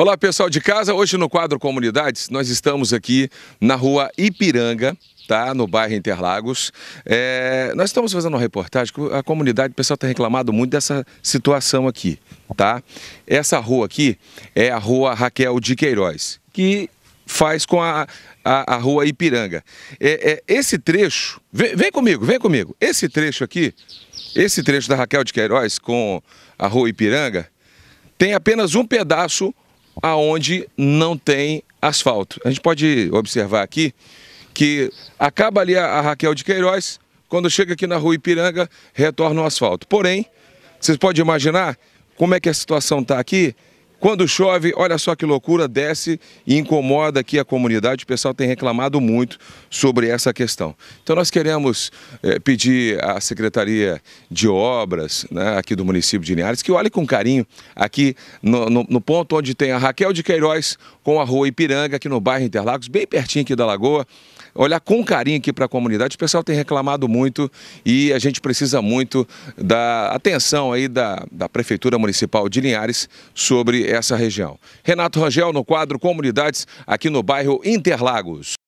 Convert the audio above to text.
Olá, pessoal de casa. Hoje no quadro Comunidades, nós estamos aqui na rua Ipiranga, tá? No bairro Interlagos. É, nós estamos fazendo uma reportagem que a comunidade, o pessoal tem reclamado muito dessa situação aqui, tá? Essa rua aqui é a rua Raquel de Queiroz, que faz com a, a, a rua Ipiranga. É, é esse trecho, vem, vem, comigo, vem comigo. Esse trecho aqui, esse trecho da Raquel de Queiroz com a rua Ipiranga, tem apenas um pedaço aonde não tem asfalto. A gente pode observar aqui que acaba ali a, Raquel de Queiroz, quando chega aqui na rua Ipiranga, retorna o asfalto. Porém, vocês podem imaginar como é que a situação está aqui quando chove, olha só que loucura, desce e incomoda aqui a comunidade. O pessoal tem reclamado muito sobre essa questão. Então nós queremos é, pedir à Secretaria de Obras né, aqui do município de Linhares que olhe com carinho aqui no, no, no, ponto onde tem a Raquel de Queiroz com a rua Ipiranga, aqui no bairro Interlagos, bem pertinho aqui da Lagoa olhar com carinho aqui para a comunidade. O pessoal tem reclamado muito e a gente precisa muito da atenção aí da, da Prefeitura Municipal de Linhares sobre essa região. Renato Rangel, no quadro Comunidades, aqui no bairro Interlagos.